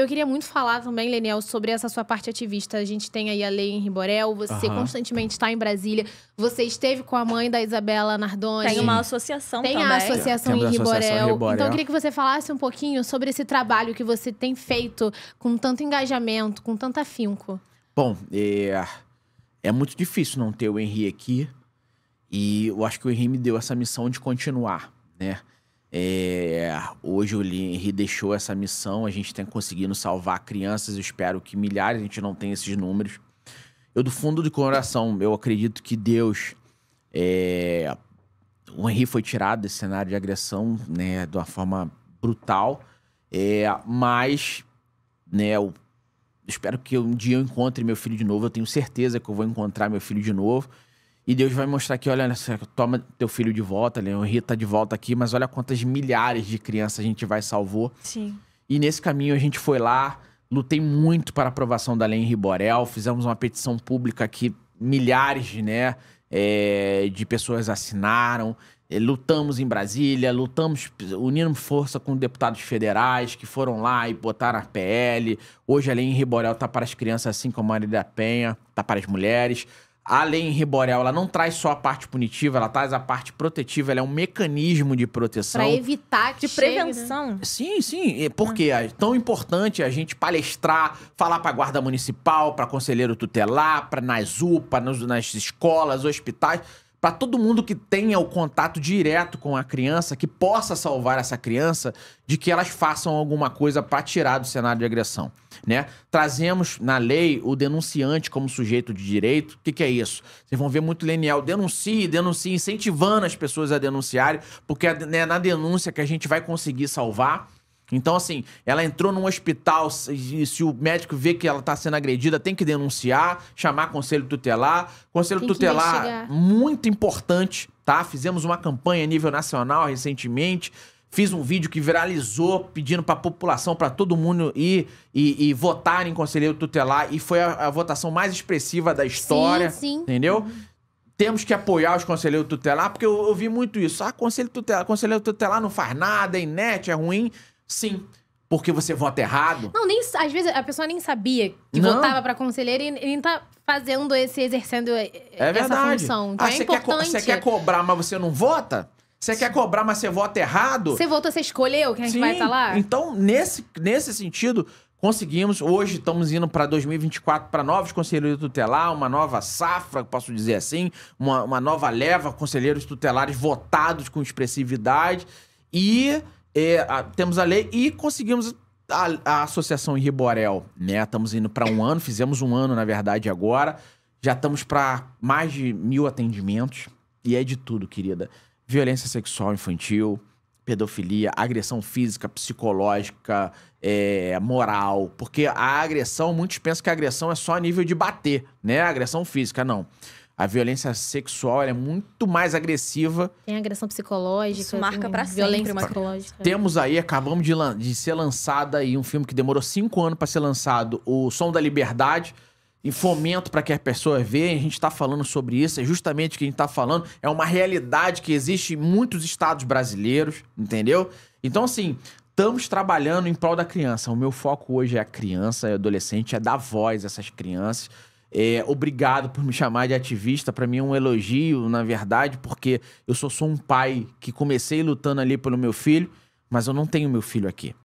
Eu queria muito falar também, Leniel, sobre essa sua parte ativista. A gente tem aí a lei em Riborel, você uhum. constantemente está em Brasília. Você esteve com a mãe da Isabela Nardoni. Tem uma associação tem também. Tem a associação em Riborel. Riborel. Então eu queria que você falasse um pouquinho sobre esse trabalho que você tem feito com tanto engajamento, com tanto afinco. Bom, é, é muito difícil não ter o Henri aqui. E eu acho que o Henri me deu essa missão de continuar, né? É, hoje o Henry deixou essa missão, a gente tem conseguido salvar crianças, eu espero que milhares, a gente não tem esses números. Eu, do fundo do coração, eu acredito que Deus. É, o Henry foi tirado desse cenário de agressão né, de uma forma brutal, é, mas né, eu espero que um dia eu encontre meu filho de novo. Eu tenho certeza que eu vou encontrar meu filho de novo. E Deus vai mostrar que, olha, toma teu filho de volta, o Rita tá de volta aqui, mas olha quantas milhares de crianças a gente vai salvou. Sim. E nesse caminho a gente foi lá, lutei muito para a aprovação da lei em Riborel, fizemos uma petição pública que milhares, né, é, de pessoas assinaram. É, lutamos em Brasília, lutamos, unimos força com deputados federais que foram lá e botaram a PL. Hoje a lei em Riborel tá para as crianças, assim como a Maria da Penha, tá para as mulheres. A lei em Riboreal, ela não traz só a parte punitiva, ela traz a parte protetiva, ela é um mecanismo de proteção. Para evitar que De chegue, né? prevenção. Né? Sim, sim. Porque é tão importante a gente palestrar, falar para a guarda municipal, para conselheiro tutelar, para nas UPA, nas, nas escolas, hospitais para todo mundo que tenha o contato direto com a criança, que possa salvar essa criança, de que elas façam alguma coisa para tirar do cenário de agressão, né? Trazemos na lei o denunciante como sujeito de direito. O que, que, é isso? Vocês vão ver muito lineal. Denuncie, denuncie, incentivando as pessoas a denunciarem, porque é né, na denúncia que a gente vai conseguir salvar então, assim, ela entrou num hospital e se o médico vê que ela está sendo agredida, tem que denunciar, chamar conselho tutelar. Conselho tem tutelar, muito importante, tá? Fizemos uma campanha a nível nacional recentemente. Fiz um vídeo que viralizou pedindo para a população, para todo mundo ir e, e, votar em conselheiro tutelar. E foi a, a votação mais expressiva da história. Sim, sim. Entendeu? Uhum temos que apoiar os conselheiros tutelar, porque eu ouvi muito isso. Ah, conselho tutelar, conselheiro tutelar não faz nada, é inerte, é ruim. Sim. Porque você vota errado? Não, nem às vezes a pessoa nem sabia que não. votava para conselheiro e nem tá fazendo esse exercendo é, é verdade. essa função. Então ah, é você importante. Quer você quer cobrar, mas você não vota? Você quer cobrar, mas você vota errado? Você votou, você escolheu quem é Sim. vai estar tá lá? Então, nesse, nesse sentido, conseguimos. Hoje estamos indo para 2024 para novos conselheiros tutelar, uma nova safra, posso dizer assim, uma, uma nova leva conselheiros tutelares votados com expressividade e é, a, temos a lei e conseguimos a, a associação Riborel, né? Estamos indo para um ano, fizemos um ano, na verdade, agora. Já estamos para mais de mil atendimentos. E é de tudo, querida. Violência sexual infantil, pedofilia, agressão física, psicológica, é, moral. Porque a agressão, muitos pensam que a agressão é só a nível de bater, né? A agressão física, não. Não a violência sexual é muito mais agressiva. Tem agressão psicológica. Isso marca para Violência sempre, psicológica. Temos aí, acabamos de, de ser lançada aí um filme que demorou cinco anos para ser lançado, O Som da Liberdade. E fomento para que as pessoas vejam, a gente está falando sobre isso, é justamente o que a gente está falando, é uma realidade que existe em muitos estados brasileiros, entendeu? Então, assim, estamos trabalhando em prol da criança. O meu foco hoje é a criança o adolescente, é dar voz a essas crianças é, obrigado por me chamar de ativista. Para mim é um elogio, na verdade, porque eu sou só um pai que comecei lutando ali pelo meu filho, mas eu não tenho meu filho aqui.